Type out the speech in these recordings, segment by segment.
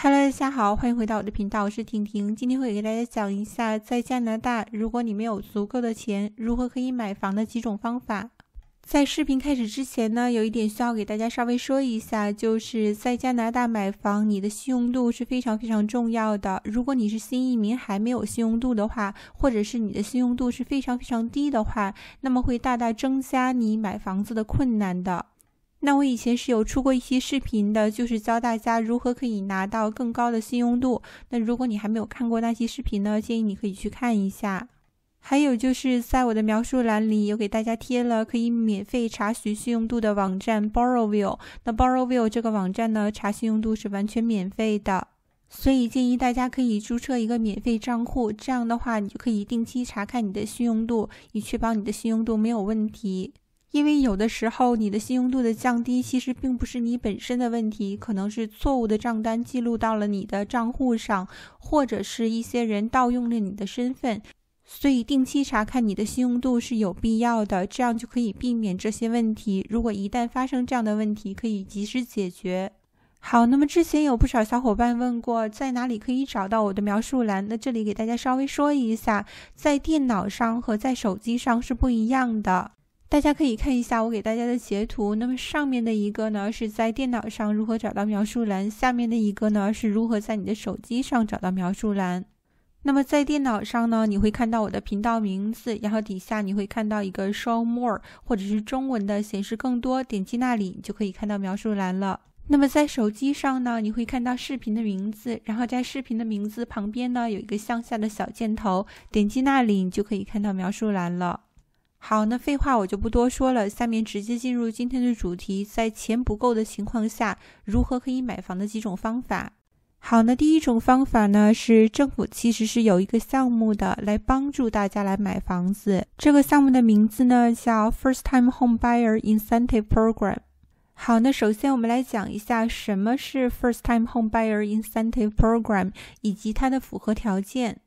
Hello，大家好，欢迎回到我的频道，我是婷婷。今天会给大家讲一下，在加拿大，如果你没有足够的钱，如何可以买房的几种方法。在视频开始之前呢，有一点需要给大家稍微说一下，就是在加拿大买房，你的信用度是非常非常重要的。如果你是新移民还没有信用度的话，或者是你的信用度是非常非常低的话，那么会大大增加你买房子的困难的。那我以前是有出过一期视频的，就是教大家如何可以拿到更高的信用度。那如果你还没有看过那期视频呢，建议你可以去看一下。还有就是在我的描述栏里有给大家贴了可以免费查询信用度的网站，Borrowview。那 Borrowview 这个网站呢，查信用度是完全免费的，所以建议大家可以注册一个免费账户，这样的话你就可以定期查看你的信用度，以确保你的信用度没有问题。因为有的时候你的信用度的降低，其实并不是你本身的问题，可能是错误的账单记录到了你的账户上，或者是一些人盗用了你的身份，所以定期查看你的信用度是有必要的，这样就可以避免这些问题。如果一旦发生这样的问题，可以及时解决。好，那么之前有不少小伙伴问过，在哪里可以找到我的描述栏？那这里给大家稍微说一下，在电脑上和在手机上是不一样的。大家可以看一下我给大家的截图。那么上面的一个呢，是在电脑上如何找到描述栏；下面的一个呢，是如何在你的手机上找到描述栏。那么在电脑上呢，你会看到我的频道名字，然后底下你会看到一个 Show More，或者是中文的显示更多，点击那里你就可以看到描述栏了。那么在手机上呢，你会看到视频的名字，然后在视频的名字旁边呢有一个向下的小箭头，点击那里你就可以看到描述栏了。好，那废话我就不多说了，下面直接进入今天的主题，在钱不够的情况下，如何可以买房的几种方法。好，那第一种方法呢，是政府其实是有一个项目的，来帮助大家来买房子。这个项目的名字呢，叫 First-Time Home Buyer Incentive Program。好，那首先我们来讲一下什么是 First-Time Home Buyer Incentive Program，以及它的符合条件。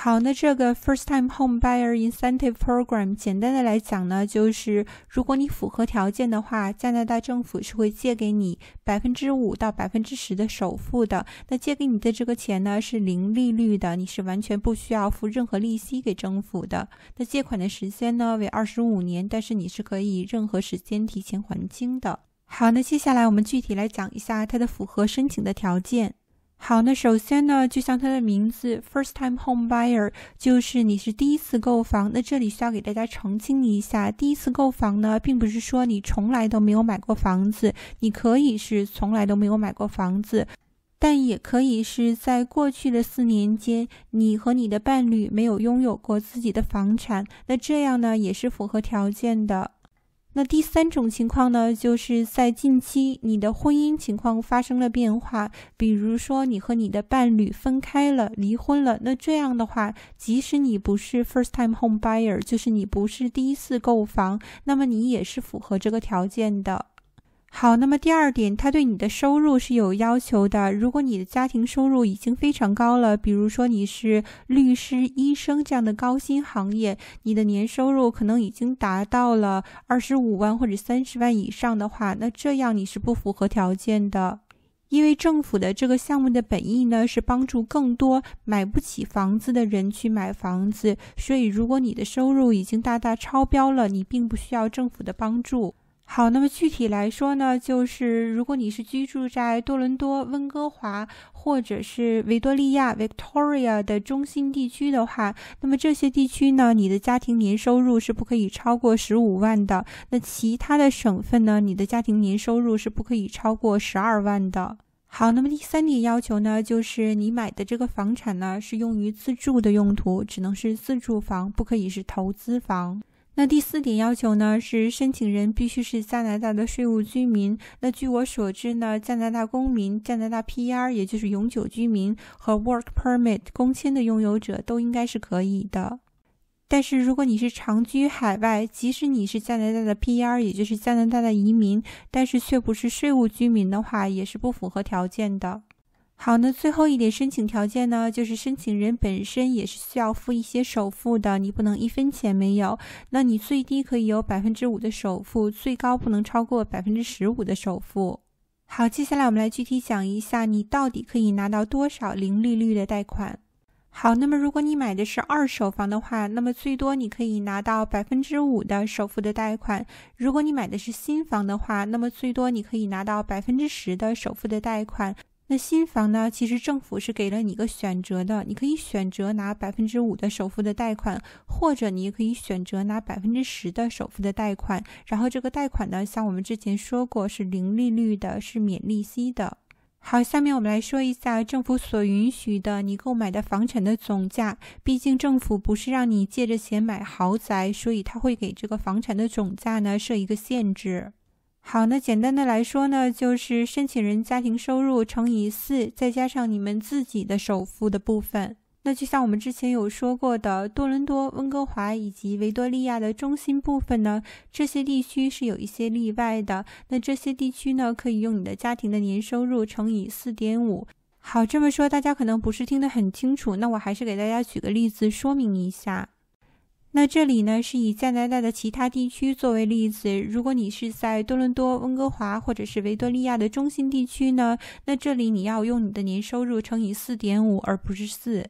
好，那这个 First Time Home Buyer Incentive Program 简单的来讲呢，就是如果你符合条件的话，加拿大政府是会借给你百分之五到百分之十的首付的。那借给你的这个钱呢是零利率的，你是完全不需要付任何利息给政府的。那借款的时间呢为二十五年，但是你是可以任何时间提前还清的。好，那接下来我们具体来讲一下它的符合申请的条件。好，那首先呢，就像它的名字 “first time home buyer”，就是你是第一次购房。那这里需要给大家澄清一下，第一次购房呢，并不是说你从来都没有买过房子，你可以是从来都没有买过房子，但也可以是在过去的四年间，你和你的伴侣没有拥有过自己的房产。那这样呢，也是符合条件的。那第三种情况呢，就是在近期你的婚姻情况发生了变化，比如说你和你的伴侣分开了、离婚了。那这样的话，即使你不是 first time home buyer，就是你不是第一次购房，那么你也是符合这个条件的。好，那么第二点，它对你的收入是有要求的。如果你的家庭收入已经非常高了，比如说你是律师、医生这样的高薪行业，你的年收入可能已经达到了二十五万或者三十万以上的话，那这样你是不符合条件的，因为政府的这个项目的本意呢是帮助更多买不起房子的人去买房子，所以如果你的收入已经大大超标了，你并不需要政府的帮助。好，那么具体来说呢，就是如果你是居住在多伦多、温哥华或者是维多利亚 （Victoria） 的中心地区的话，那么这些地区呢，你的家庭年收入是不可以超过十五万的。那其他的省份呢，你的家庭年收入是不可以超过十二万的。好，那么第三点要求呢，就是你买的这个房产呢，是用于自住的用途，只能是自住房，不可以是投资房。那第四点要求呢，是申请人必须是加拿大的税务居民。那据我所知呢，加拿大公民、加拿大 PR 也就是永久居民和 Work Permit 工签的拥有者都应该是可以的。但是如果你是长居海外，即使你是加拿大的 PR 也就是加拿大的移民，但是却不是税务居民的话，也是不符合条件的。好，那最后一点申请条件呢，就是申请人本身也是需要付一些首付的，你不能一分钱没有，那你最低可以有百分之五的首付，最高不能超过百分之十五的首付。好，接下来我们来具体讲一下，你到底可以拿到多少零利率的贷款。好，那么如果你买的是二手房的话，那么最多你可以拿到百分之五的首付的贷款；如果你买的是新房的话，那么最多你可以拿到百分之十的首付的贷款。那新房呢？其实政府是给了你一个选择的，你可以选择拿百分之五的首付的贷款，或者你也可以选择拿百分之十的首付的贷款。然后这个贷款呢，像我们之前说过，是零利率的，是免利息的。好，下面我们来说一下政府所允许的你购买的房产的总价。毕竟政府不是让你借着钱买豪宅，所以他会给这个房产的总价呢设一个限制。好，那简单的来说呢，就是申请人家庭收入乘以四，再加上你们自己的首付的部分。那就像我们之前有说过的，多伦多、温哥华以及维多利亚的中心部分呢，这些地区是有一些例外的。那这些地区呢，可以用你的家庭的年收入乘以四点五。好，这么说大家可能不是听得很清楚，那我还是给大家举个例子说明一下。那这里呢，是以加拿大的其他地区作为例子。如果你是在多伦多、温哥华或者是维多利亚的中心地区呢，那这里你要用你的年收入乘以四点五，而不是四。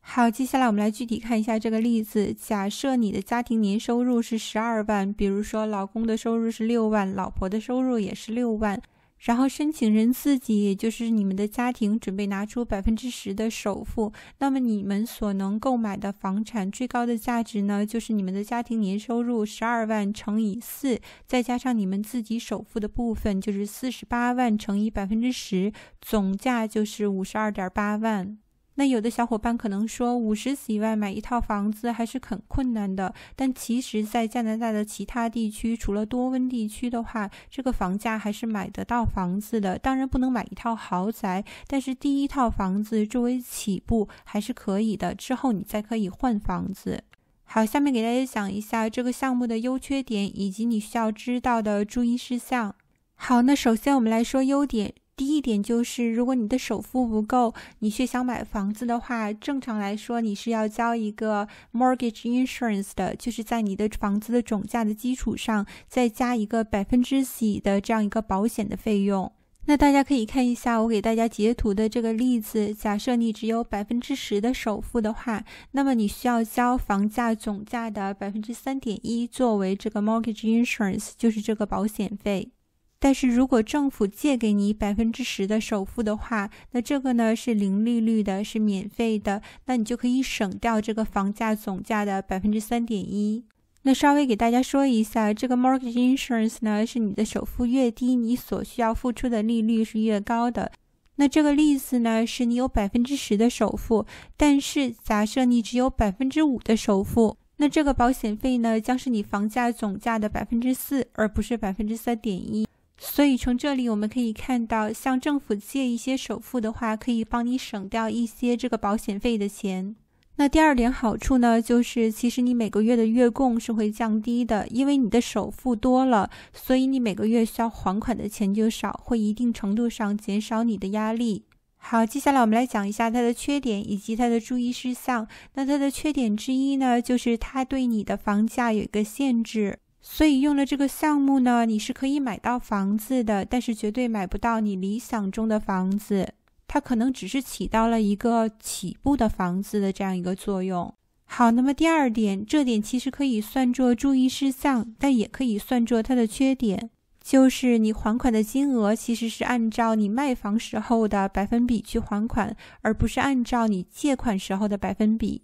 好，接下来我们来具体看一下这个例子。假设你的家庭年收入是十二万，比如说老公的收入是六万，老婆的收入也是六万。然后申请人自己，也就是你们的家庭，准备拿出百分之十的首付。那么你们所能购买的房产最高的价值呢？就是你们的家庭年收入十二万乘以四，再加上你们自己首付的部分，就是四十八万乘以百分之十，总价就是五十二点八万。那有的小伙伴可能说，五十几万买一套房子还是很困难的。但其实，在加拿大的其他地区，除了多温地区的话，这个房价还是买得到房子的。当然，不能买一套豪宅，但是第一套房子作为起步还是可以的。之后你再可以换房子。好，下面给大家讲一下这个项目的优缺点以及你需要知道的注意事项。好，那首先我们来说优点。第一点就是，如果你的首付不够，你却想买房子的话，正常来说你是要交一个 mortgage insurance 的，就是在你的房子的总价的基础上再加一个百分之几的这样一个保险的费用。那大家可以看一下我给大家截图的这个例子，假设你只有百分之十的首付的话，那么你需要交房价总价的百分之三点一作为这个 mortgage insurance，就是这个保险费。但是如果政府借给你百分之十的首付的话，那这个呢是零利率的，是免费的，那你就可以省掉这个房价总价的百分之三点一。那稍微给大家说一下，这个 mortgage insurance 呢是你的首付越低，你所需要付出的利率是越高的。那这个例子呢是你有百分之十的首付，但是假设你只有百分之五的首付，那这个保险费呢将是你房价总价的百分之四，而不是百分之三点一。所以从这里我们可以看到，向政府借一些首付的话，可以帮你省掉一些这个保险费的钱。那第二点好处呢，就是其实你每个月的月供是会降低的，因为你的首付多了，所以你每个月需要还款的钱就少，会一定程度上减少你的压力。好，接下来我们来讲一下它的缺点以及它的注意事项。那它的缺点之一呢，就是它对你的房价有一个限制。所以用了这个项目呢，你是可以买到房子的，但是绝对买不到你理想中的房子。它可能只是起到了一个起步的房子的这样一个作用。好，那么第二点，这点其实可以算作注意事项，但也可以算作它的缺点，就是你还款的金额其实是按照你卖房时候的百分比去还款，而不是按照你借款时候的百分比。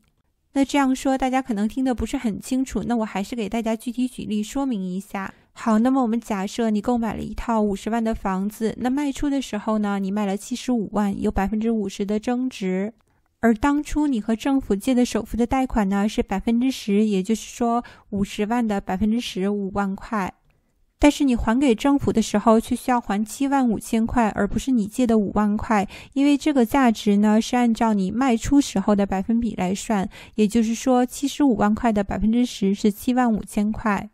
那这样说，大家可能听的不是很清楚。那我还是给大家具体举例说明一下。好，那么我们假设你购买了一套五十万的房子，那卖出的时候呢，你卖了七十五万，有百分之五十的增值。而当初你和政府借的首付的贷款呢，是百分之十，也就是说五十万的百分之十，五万块。但是你还给政府的时候，却需要还七万五千块，而不是你借的五万块，因为这个价值呢是按照你卖出时候的百分比来算，也就是说七十五万块的百分之十是七万五千块。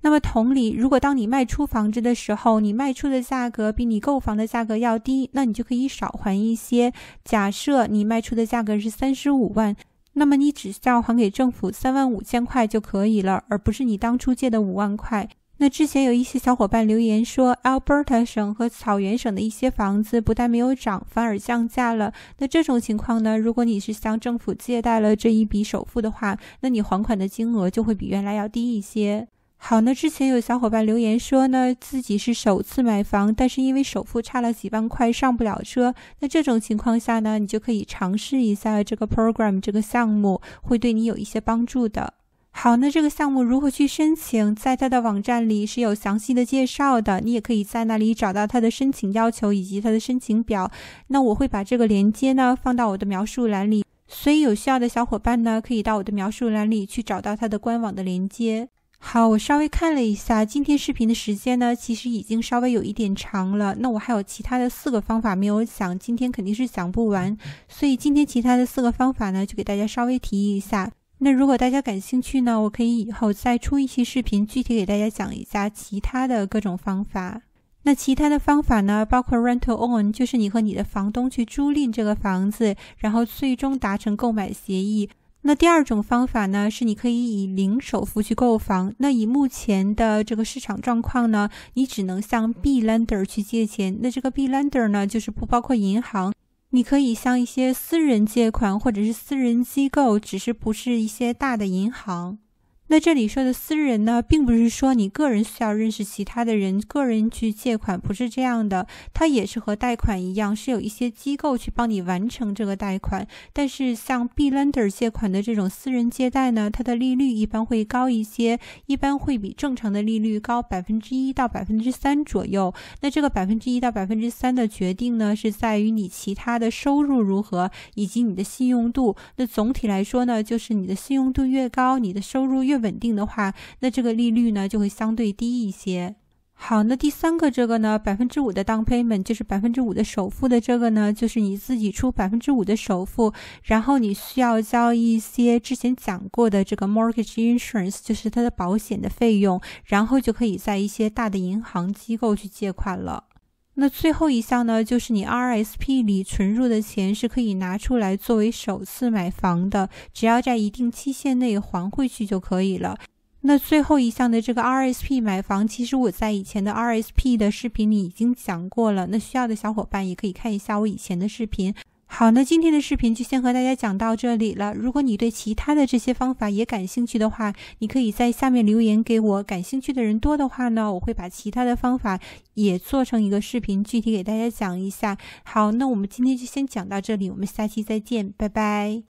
那么同理，如果当你卖出房子的时候，你卖出的价格比你购房的价格要低，那你就可以少还一些。假设你卖出的价格是三十五万，那么你只需要还给政府三万五千块就可以了，而不是你当初借的五万块。那之前有一些小伙伴留言说，Alberta 省和草原省的一些房子不但没有涨，反而降价了。那这种情况呢，如果你是向政府借贷了这一笔首付的话，那你还款的金额就会比原来要低一些。好，那之前有小伙伴留言说呢，自己是首次买房，但是因为首付差了几万块上不了车。那这种情况下呢，你就可以尝试一下这个 program 这个项目，会对你有一些帮助的。好，那这个项目如何去申请？在他的网站里是有详细的介绍的，你也可以在那里找到他的申请要求以及他的申请表。那我会把这个链接呢放到我的描述栏里，所以有需要的小伙伴呢可以到我的描述栏里去找到他的官网的链接。好，我稍微看了一下，今天视频的时间呢其实已经稍微有一点长了，那我还有其他的四个方法没有讲，今天肯定是讲不完，所以今天其他的四个方法呢就给大家稍微提一下。那如果大家感兴趣呢，我可以以后再出一期视频，具体给大家讲一下其他的各种方法。那其他的方法呢，包括 rent a o own，就是你和你的房东去租赁这个房子，然后最终达成购买协议。那第二种方法呢，是你可以以零首付去购房。那以目前的这个市场状况呢，你只能向 B lender 去借钱。那这个 B lender 呢，就是不包括银行。你可以向一些私人借款，或者是私人机构，只是不是一些大的银行。那这里说的私人呢，并不是说你个人需要认识其他的人，个人去借款不是这样的，它也是和贷款一样，是有一些机构去帮你完成这个贷款。但是像 B lender 借款的这种私人借贷呢，它的利率一般会高一些，一般会比正常的利率高百分之一到百分之三左右。那这个百分之一到百分之三的决定呢，是在于你其他的收入如何，以及你的信用度。那总体来说呢，就是你的信用度越高，你的收入越。稳定的话，那这个利率呢就会相对低一些。好，那第三个这个呢，百分之五的 down payment 就是百分之五的首付的这个呢，就是你自己出百分之五的首付，然后你需要交一些之前讲过的这个 mortgage insurance，就是它的保险的费用，然后就可以在一些大的银行机构去借款了。那最后一项呢，就是你 RSP 里存入的钱是可以拿出来作为首次买房的，只要在一定期限内还回去就可以了。那最后一项的这个 RSP 买房，其实我在以前的 RSP 的视频里已经讲过了，那需要的小伙伴也可以看一下我以前的视频。好，那今天的视频就先和大家讲到这里了。如果你对其他的这些方法也感兴趣的话，你可以在下面留言给我。感兴趣的人多的话呢，我会把其他的方法也做成一个视频，具体给大家讲一下。好，那我们今天就先讲到这里，我们下期再见，拜拜。